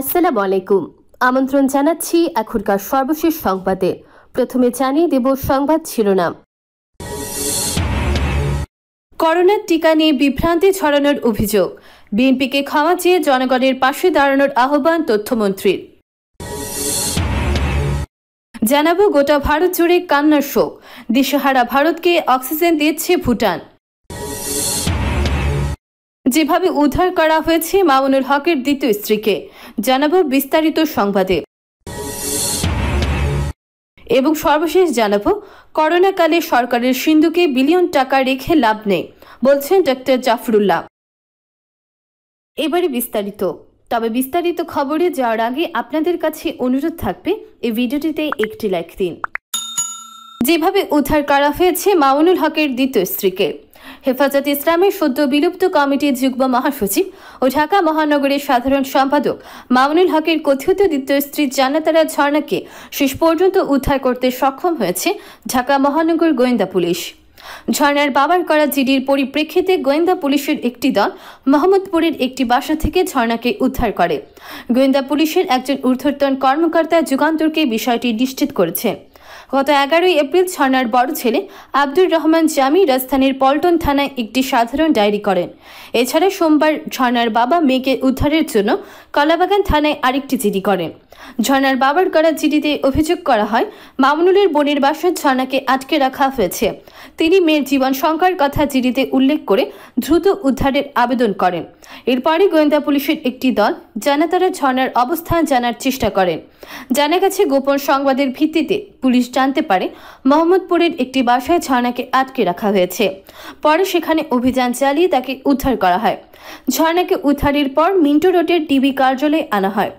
আসসালামু আলাইকুম আমন্ত্রণ জানাচ্ছি এখনকার সর্বশেষ সংবাদে প্রথমে জানিয়ে দেব সংবাদ শিরোনাম করোনার টিকা নিয়ে বিভ্রান্তি ছড়ানোর অভিযোগ বিএনপিকে ক্ষমা চেয়ে জনগণের পাশে দাঁড়ানোর আহ্বান তথ্যমন্ত্রীর জানাবো গোটা ভারত জুড়ে কান্নার শোক দিশেহারা ভারতকে অক্সিজেন দিচ্ছে ভুটান যেভাবে উদ্ধার করা হয়েছে মামুনুল হকের দ্বিতীয় স্ত্রীকে জানাবো বিস্তারিত সংবাদে এবং সর্বশেষ জানাবো করোনাকালে সরকারের সিন্ধুকে বিলিয়ন টাকা রেখে লাভ নেই বলছেন ডক্টর জাফরুল্লাহ এবারে বিস্তারিত তবে বিস্তারিত খবরে যাওয়ার আগে আপনাদের কাছে অনুরোধ থাকবে এই ভিডিওটিতে একটি লাইক দিন যেভাবে উদ্ধার করা হয়েছে মামুনুল হকের দ্বিতীয় স্ত্রীকে হেফাজত ইসলামের সদ্য বিলুপ্ত কমিটির যুগ্ম মহাসচিব ও ঢাকা মহানগরের সাধারণ সম্পাদক মামুনুল হকের কথিত দ্বিতীয় স্ত্রী জান্নাতারা ঝর্ণাকে শেষ পর্যন্ত উদ্ধার করতে সক্ষম হয়েছে ঢাকা মহানগর গোয়েন্দা পুলিশ ঝর্ণার বাবার করা জিডির পরিপ্রেক্ষিতে গোয়েন্দা পুলিশের একটি দল মোহাম্মদপুরের একটি বাসা থেকে ঝর্ণাকে উদ্ধার করে গোয়েন্দা পুলিশের একজন ঊর্ধ্বতন কর্মকর্তা যুগান্তরকে বিষয়টি নিশ্চিত করেছে গত এগারোই এপ্রিল ছর্নার বড় ছেলে আব্দুর রহমান জামি রাজধানীর পল্টন থানায় একটি সাধারণ ডায়েরি করেন এছাড়া সোমবার ঝর্নার বাবা মেয়েকে উদ্ধারের জন্য কলাবাগান থানায় আরেকটি জিডি করেন ঝর্নার বাবার করা জিডিতে অভিযোগ করা হয় মামুনুলের বোনের বাসার ঝর্ণাকে আটকে রাখা হয়েছে তিনি মেয়ের জীবন শঙ্কার কথা জিডিতে উল্লেখ করে দ্রুত উদ্ধারের আবেদন করেন এরপরে গোয়েন্দা পুলিশের একটি দল জানাতারা ঝর্নার অবস্থান জানার চেষ্টা করেন জানা গেছে গোপন সংবাদের ভিত্তিতে পুলিশ জানতে পারে মোহাম্মদপুরের একটি বাসায় ঝর্ণাকে আটকে রাখা হয়েছে পরে সেখানে অভিযান চালিয়ে তাকে উদ্ধার করা হয় ঝর্ণাকে উদ্ধারের পর মিন্টো রোডের টিভি কার্যালয়ে আনা হয়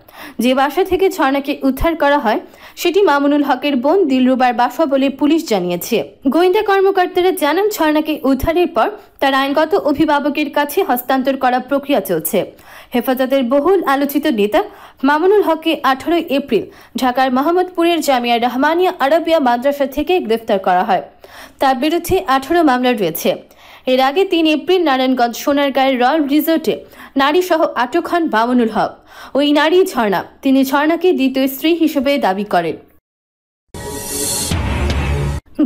যে বাসা থেকে ঝর্ণাকে উদ্ধার করা হয় সেটি মামুনুল হকের বোন দিলরুবার বাসা বলে পুলিশ জানিয়েছে গোয়েন্দা কর্মকর্তারা জানান ছর্ণাকে উদ্ধারের পর তার আইনগত অভিভাবকের কাছে হস্তান্তর করা প্রক্রিয়া চলছে হেফাজতের বহুল আলোচিত নেতা মামুনুল হককে আঠারোই এপ্রিল ঢাকার মোহাম্মদপুরের জামিয়া রহমানিয়া আরবিয়া মাদ্রাসা থেকে গ্রেফতার করা হয় তার বিরুদ্ধে আঠারো মামলা রয়েছে এর আগে তিন এপ্রিল নারায়ণগঞ্জ সোনারগাঁয়ের রয়্যাল রিসোর্টে নারী সহ আটক হন বামনুল হক ওই নারী ঝর্ণা তিনি ঝর্ণাকে দ্বিতীয় স্ত্রী হিসেবে দাবি করেন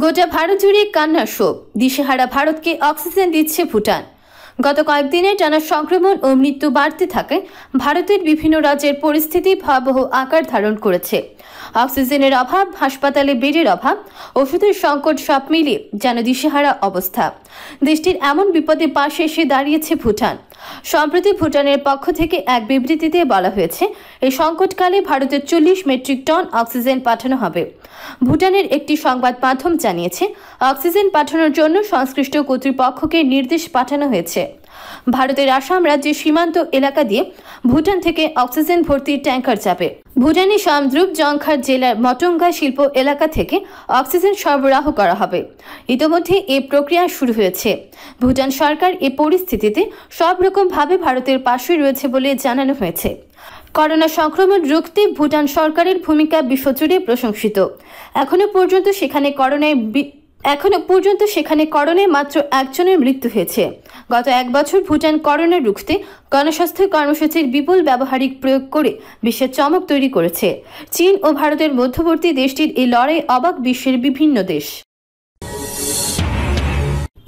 গোটা ভারত জুড়ে কান্নার শোক দিশেহারা ভারতকে অক্সিজেন দিচ্ছে ভুটান গত কয়েকদিনে টানা সংক্রমণ ও মৃত্যু বাড়তে থাকে ভারতের বিভিন্ন রাজ্যের পরিস্থিতি ভয়াবহ আকার ধারণ করেছে অক্সিজেনের অভাব হাসপাতালে বেডের অভাব ওষুধের সংকট সব মিলিয়ে যেন দিশেহারা অবস্থা দেশটির এমন বিপদে পাশে এসে দাঁড়িয়েছে ভুটান সম্প্রতি ভুটানের পক্ষ থেকে এক বিবৃতিতে বলা হয়েছে এই সংকটকালে ভারতে চল্লিশ মেট্রিক টন অক্সিজেন পাঠানো হবে ভুটানের একটি সংবাদ মাধ্যম জানিয়েছে অক্সিজেন পাঠানোর জন্য সংশ্লিষ্ট কর্তৃপক্ষকে নির্দেশ পাঠানো হয়েছে ভারতের আসাম রাজ্যের সীমান্ত এলাকা দিয়ে ভুটান থেকে অক্সিজেন ভর্তি ট্যাঙ্কার যাবে ভুটানের সামদ্রুপ জংখার জেলার মটঙ্গা শিল্প এলাকা থেকে অক্সিজেন সরবরাহ করা হবে ইতোমধ্যে এ প্রক্রিয়া শুরু হয়েছে ভুটান সরকার এ পরিস্থিতিতে সব রকমভাবে ভারতের পাশে রয়েছে বলে জানানো হয়েছে করোনা সংক্রমণ রুখতে ভুটান সরকারের ভূমিকা বিশ্বজুড়ে প্রশংসিত এখনও পর্যন্ত সেখানে করোনায় এখনও পর্যন্ত সেখানে করোনায় মাত্র একজনের মৃত্যু হয়েছে গত এক বছর ভুটান করোনা রুখতে গণস্বাস্থ্য কর্মসূচির বিপুল ব্যবহারিক প্রয়োগ করে বিশ্বের চমক তৈরি করেছে চীন ও ভারতের মধ্যবর্তী দেশটির এই লড়াই অবাক বিশ্বের বিভিন্ন দেশ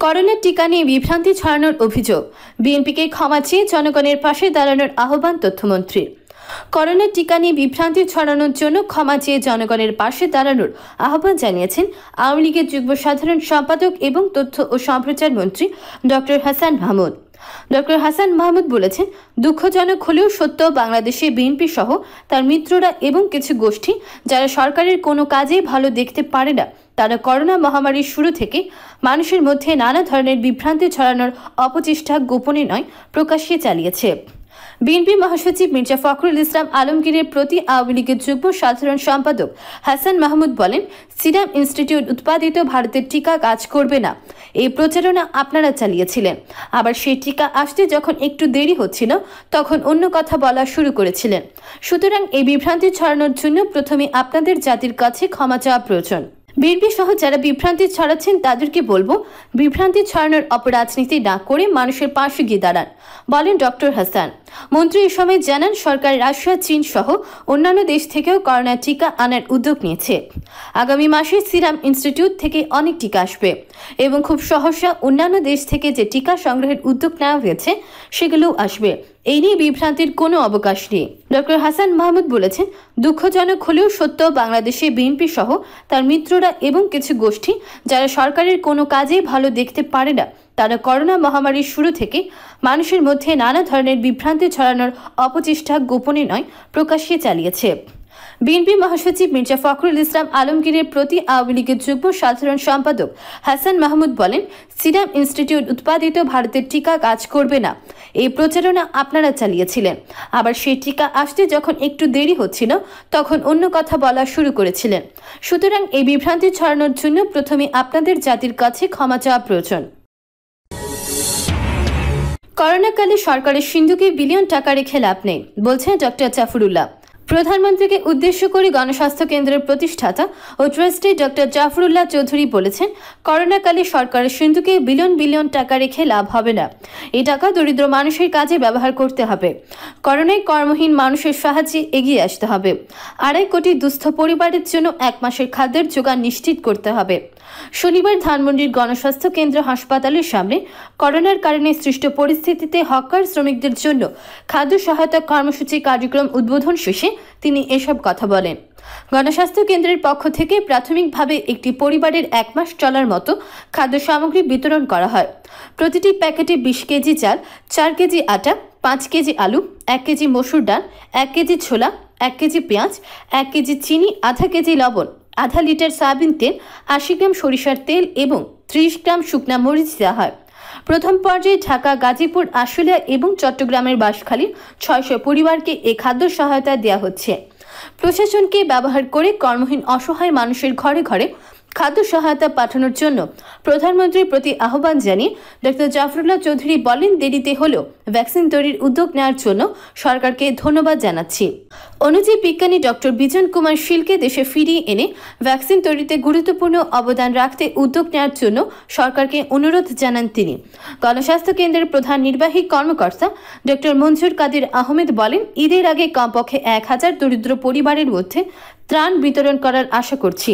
করোনার টিকা নিয়ে বিভ্রান্তি ছড়ানোর অভিযোগ বিএনপিকে ক্ষমা চেয়ে জনগণের পাশে দাঁড়ানোর আহ্বান তথ্যমন্ত্রীর করোনা টিকা নিয়ে বিভ্রান্তি ছড়ানোর জন্য ক্ষমা চেয়ে জনগণের পাশে দাঁড়ানোর আহ্বান জানিয়েছেন আওয়ামী লীগের যুগ্ম সাধারণ সম্পাদক এবং তথ্য ও সম্প্রচার মন্ত্রী ডক্টর হাসান মাহমুদ ডক্টর হাসান মাহমুদ বলেছেন দুঃখজনক হলেও সত্য বাংলাদেশে বিএনপি সহ তার মিত্ররা এবং কিছু গোষ্ঠী যারা সরকারের কোনো কাজেই ভালো দেখতে পারে না তারা করোনা মহামারীর শুরু থেকে মানুষের মধ্যে নানা ধরনের বিভ্রান্তি ছড়ানোর অপচেষ্টা গোপনে নয় প্রকাশ্যে চালিয়েছে বিএনপি মহাসচিব মির্জা ফখরুল ইসলাম আলমগীরের প্রতি আওয়ামী লীগের যুগ্ম সাধারণ সম্পাদক হাসান মাহমুদ বলেন সিরাম ইনস্টিটিউট উৎপাদিত ভারতের টিকা কাজ করবে না এই প্রচারণা আপনারা চালিয়েছিলেন আবার সেই টিকা আসতে যখন একটু দেরি হচ্ছিল তখন অন্য কথা বলা শুরু করেছিলেন সুতরাং এই বিভ্রান্তি ছড়ানোর জন্য প্রথমে আপনাদের জাতির কাছে ক্ষমা চাওয়া প্রয়োজন বিএনপি সহ যারা বিভ্রান্তি ছড়াচ্ছেন তাদেরকে বলবো বিভ্রান্তি ছড়ানোর অপরাজনীতি না করে মানুষের পাশে গিয়ে দাঁড়ান বলেন ডক্টর হাসান মন্ত্রী এ সময় জানান সরকার রাশিয়া চীন সহ অন্যান্য দেশ থেকেও করোনা টিকা আনার উদ্যোগ নিয়েছে আগামী মাসে সিরাম ইনস্টিটিউট থেকে অনেক টিকা আসবে এবং খুব সহসা অন্যান্য দেশ থেকে যে টিকা সংগ্রহের উদ্যোগ নেওয়া হয়েছে সেগুলোও আসবে এই নিয়ে বিভ্রান্তির কোনো অবকাশ নেই ডক্টর হাসান মাহমুদ বলেছেন দুঃখজনক হলেও সত্য বাংলাদেশে বিএনপি সহ তার মিত্ররা এবং কিছু গোষ্ঠী যারা সরকারের কোনো কাজেই ভালো দেখতে পারে না তারা করোনা মহামারীর শুরু থেকে মানুষের মধ্যে নানা ধরনের বিভ্রান্তি ছড়ানোর অপচেষ্টা গোপনে নয় প্রকাশ্যে চালিয়েছে বিএনপি মহাসচিব মির্জা ফখরুল ইসলাম আলমগীরের প্রতি আওয়ামী লীগের যুগ্ম সাধারণ সম্পাদক হাসান মাহমুদ বলেন সিরাম ইনস্টিটিউট উৎপাদিত ভারতের টিকা কাজ করবে না এই প্রচারণা আপনারা চালিয়েছিলেন আবার সেই টিকা আসতে যখন একটু দেরি হচ্ছিল তখন অন্য কথা বলা শুরু করেছিলেন সুতরাং এই বিভ্রান্তি ছড়ানোর জন্য প্রথমে আপনাদের জাতির কাছে ক্ষমা চাওয়া প্রয়োজন করোনাকালে সরকারের সিন্ধুকে বিলিয়ন টাকা রেখে লাভ নেই বলছেন ডক্টর জাফরুল্লাহ প্রধানমন্ত্রীকে উদ্দেশ্য করে গণস্বাস্থ্য কেন্দ্রের প্রতিষ্ঠাতা ও ট্রাস্টি ডক্টর জাফরুল্লাহ চৌধুরী বলেছেন করোনাকালে সরকারের সিন্ধুকে বিলিয়ন বিলিয়ন টাকা রেখে লাভ হবে না এই টাকা দরিদ্র মানুষের কাজে ব্যবহার করতে হবে করোনায় কর্মহীন মানুষের সাহায্যে এগিয়ে আসতে হবে আড়াই কোটি দুস্থ পরিবারের জন্য এক মাসের খাদ্যের যোগান নিশ্চিত করতে হবে শনিবার ধানমন্ডির গণস্বাস্থ্য কেন্দ্র হাসপাতালের সামনে করোনার কারণে সৃষ্ট পরিস্থিতিতে হকার শ্রমিকদের জন্য খাদ্য সহায়তা কর্মসূচি কার্যক্রম উদ্বোধন শেষে তিনি এসব কথা বলেন গণস্বাস্থ্য কেন্দ্রের পক্ষ থেকে প্রাথমিকভাবে একটি পরিবারের এক মাস চলার মতো খাদ্য সামগ্রী বিতরণ করা হয় প্রতিটি প্যাকেটে বিশ কেজি চাল চার কেজি আটা পাঁচ কেজি আলু এক কেজি মসুর ডাল এক কেজি ছোলা এক কেজি পেঁয়াজ এক কেজি চিনি আধা কেজি লবণ আধা লিটার সয়াবিন তেল আশি গ্রাম সরিষার তেল এবং ত্রিশ গ্রাম শুকনা মরিচ দেওয়া হয় প্রথম পর্যায়ে ঢাকা গাজীপুর আশুলিয়া এবং চট্টগ্রামের বাসখালী ছয়শো পরিবারকে এ খাদ্য সহায়তা দেওয়া হচ্ছে প্রশাসনকে ব্যবহার করে কর্মহীন অসহায় মানুষের ঘরে ঘরে খাদ্য সহায়তা পাঠানোর জন্য প্রধানমন্ত্রীর প্রতি আহ্বান জানিয়ে ডক্টর জাফরুল্লাহ চৌধুরী বলেন দেরিতে হলেও ভ্যাকসিন তৈরির উদ্যোগ নেওয়ার জন্য সরকারকে ধন্যবাদ জানাচ্ছি অনুজীব বিজ্ঞানী ডক্টর বিজন কুমার শীলকে দেশে ফিরিয়ে এনে ভ্যাকসিন তৈরিতে গুরুত্বপূর্ণ অবদান রাখতে উদ্যোগ নেওয়ার জন্য সরকারকে অনুরোধ জানান তিনি গণস্বাস্থ্য কেন্দ্রের প্রধান নির্বাহী কর্মকর্তা ডক্টর মঞ্জুর কাদির আহমেদ বলেন ঈদের আগে কমপক্ষে এক হাজার দরিদ্র পরিবারের মধ্যে ত্রাণ বিতরণ করার আশা করছি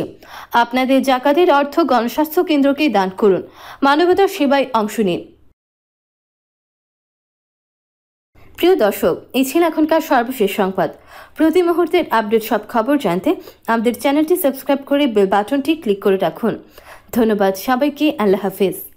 আপনাদের জাকাতের অর্থ গণস্বাস্থ্য কেন্দ্রকে দান করুন মানবতার সেবায় অংশ নিন প্রিয় দর্শক এই ছিল এখনকার সর্বশেষ সংবাদ প্রতি মুহূর্তের আপডেট সব খবর জানতে আমাদের চ্যানেলটি সাবস্ক্রাইব করে বেল বাটনটি ক্লিক করে রাখুন ধন্যবাদ সবাইকে আল্লাহ হাফিজ